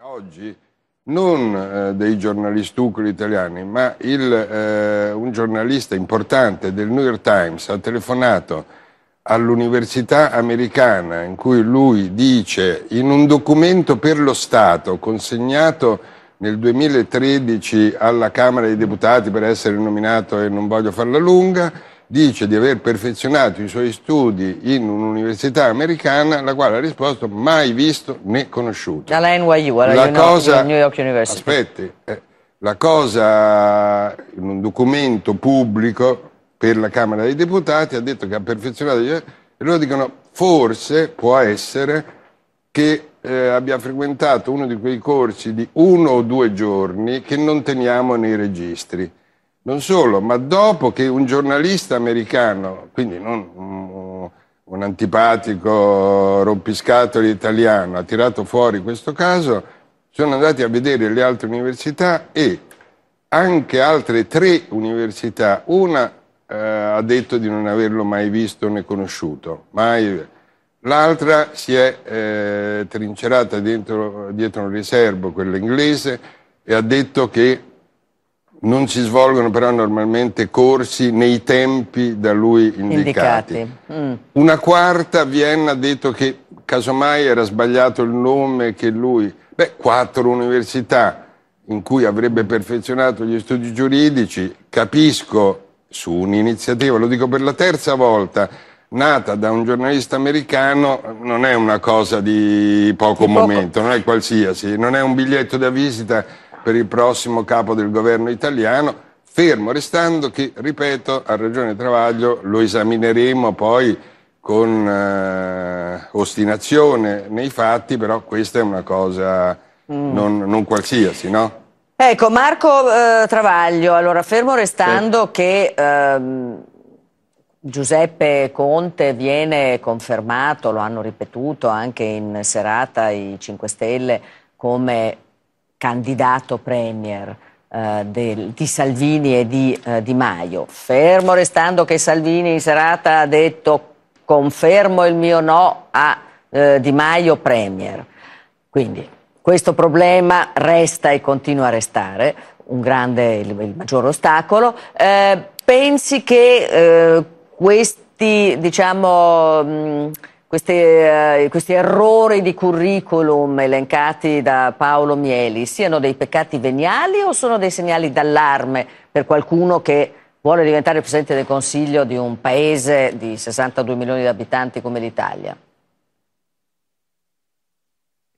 Oggi non eh, dei giornalistucoli italiani, ma il, eh, un giornalista importante del New York Times ha telefonato all'università americana in cui lui dice in un documento per lo Stato consegnato nel 2013 alla Camera dei Deputati per essere nominato e non voglio farla lunga, dice di aver perfezionato i suoi studi in un'università americana, la quale ha risposto mai visto né conosciuto. Alla NYU, alla New, cosa, New York University. Aspetti, eh, la cosa in un documento pubblico per la Camera dei Deputati ha detto che ha perfezionato e loro dicono forse può essere che eh, abbia frequentato uno di quei corsi di uno o due giorni che non teniamo nei registri. Non solo, ma dopo che un giornalista americano, quindi non un, antipatico rompiscatoli italiano, ha tirato fuori questo caso, sono andati a vedere le altre università e anche altre tre università, una eh, ha detto di non averlo mai visto né conosciuto, mai... l'altra si è eh, trincerata dentro, dietro un riservo, quella inglese, e ha detto che non si svolgono però normalmente corsi nei tempi da lui indicati. indicati. Mm. Una quarta, Vienna ha detto che casomai era sbagliato il nome che lui... Beh, quattro università in cui avrebbe perfezionato gli studi giuridici, capisco su un'iniziativa, lo dico per la terza volta, nata da un giornalista americano, non è una cosa di poco di momento, non è qualsiasi, non è un biglietto da visita per il prossimo capo del governo italiano, fermo restando che, ripeto, a ragione Travaglio lo esamineremo poi con eh, ostinazione nei fatti, però questa è una cosa mm. non, non qualsiasi, no? Ecco, Marco eh, Travaglio, allora fermo restando sì. che ehm, Giuseppe Conte viene confermato, lo hanno ripetuto anche in serata i 5 Stelle, come candidato premier eh, del, di Salvini e di eh, Di Maio, fermo restando che Salvini in serata ha detto confermo il mio no a eh, Di Maio premier. Quindi questo problema resta e continua a restare un grande, il, il maggior ostacolo. Eh, pensi che eh, questi, diciamo... Mh, queste, eh, questi errori di curriculum elencati da Paolo Mieli siano dei peccati veniali o sono dei segnali d'allarme per qualcuno che vuole diventare Presidente del Consiglio di un paese di 62 milioni di abitanti come l'Italia?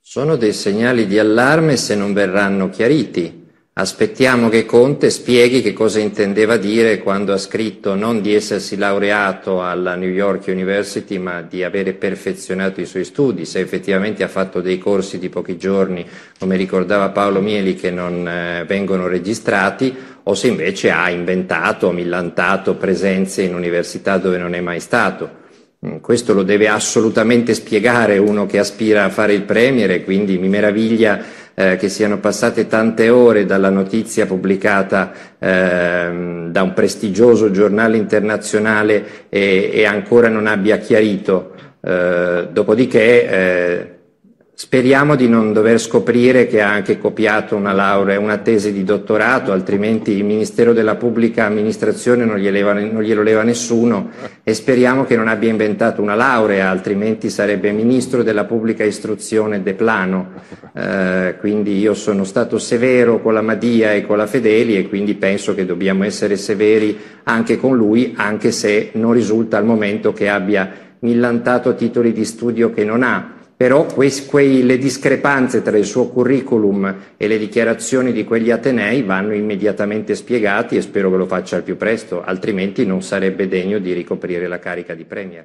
Sono dei segnali di allarme se non verranno chiariti Aspettiamo che Conte spieghi che cosa intendeva dire quando ha scritto non di essersi laureato alla New York University ma di avere perfezionato i suoi studi, se effettivamente ha fatto dei corsi di pochi giorni, come ricordava Paolo Mieli, che non eh, vengono registrati, o se invece ha inventato o millantato presenze in università dove non è mai stato. Mm, questo lo deve assolutamente spiegare uno che aspira a fare il Premier e quindi mi meraviglia eh, che siano passate tante ore dalla notizia pubblicata eh, da un prestigioso giornale internazionale e, e ancora non abbia chiarito. Eh, dopodiché eh, Speriamo di non dover scoprire che ha anche copiato una laurea una tesi di dottorato, altrimenti il Ministero della Pubblica Amministrazione non, leva, non glielo leva nessuno e speriamo che non abbia inventato una laurea, altrimenti sarebbe Ministro della Pubblica Istruzione de plano. Eh, quindi io sono stato severo con la Madia e con la Fedeli e quindi penso che dobbiamo essere severi anche con lui, anche se non risulta al momento che abbia millantato titoli di studio che non ha però quei, le discrepanze tra il suo curriculum e le dichiarazioni di quegli Atenei vanno immediatamente spiegati e spero che lo faccia al più presto, altrimenti non sarebbe degno di ricoprire la carica di Premier.